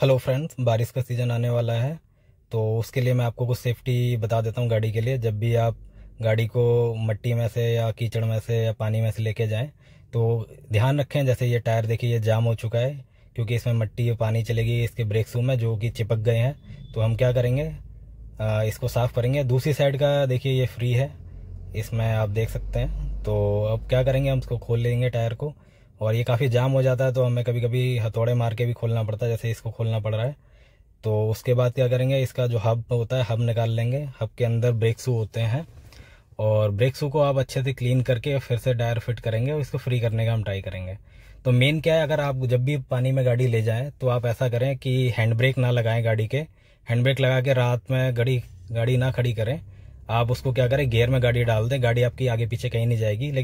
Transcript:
hello friends बारिश का season आने वाला है तो उसके लिए मैं आपको कुछ सेफ्टी बता देता हूँ गाड़ी के लिए जब भी आप गाड़ी को मट्टी में से या कीचड़ में से या पानी में से लेके जाएं तो ध्यान रखें जैसे ये टायर देखिए ये जाम हो चुका है क्योंकि इसमें मट्टी और पानी चलेगी इसके ब्रेक सूम है जो कि चिपक गए हैं तो हम क्या करेंगे आ, इसको साफ़ करेंगे दूसरी साइड का देखिए ये फ्री है इसमें आप देख सकते हैं तो अब क्या करेंगे हम इसको खोल लेंगे टायर को और ये काफ़ी जाम हो जाता है तो हमें कभी कभी हथौड़े मार के भी खोलना पड़ता है जैसे इसको खोलना पड़ रहा है तो उसके बाद क्या करेंगे इसका जो हब होता है हब निकाल लेंगे हब के अंदर ब्रेक शू होते हैं और ब्रेक शू को आप अच्छे से क्लीन करके फिर से टायर फिट करेंगे और इसको फ्री करने का हम ट्राई करेंगे तो मेन क्या है अगर आप जब भी पानी में गाड़ी ले जाएं तो आप ऐसा करें कि हैंड ब्रेक ना लगाएं गाड़ी के हैंड ब्रेक लगा के रात में गाड़ी गाड़ी ना खड़ी करें आप उसको क्या करें गेयर में गाड़ी डाल दें गाड़ी आपकी आगे पीछे कहीं नहीं जाएगी लेकिन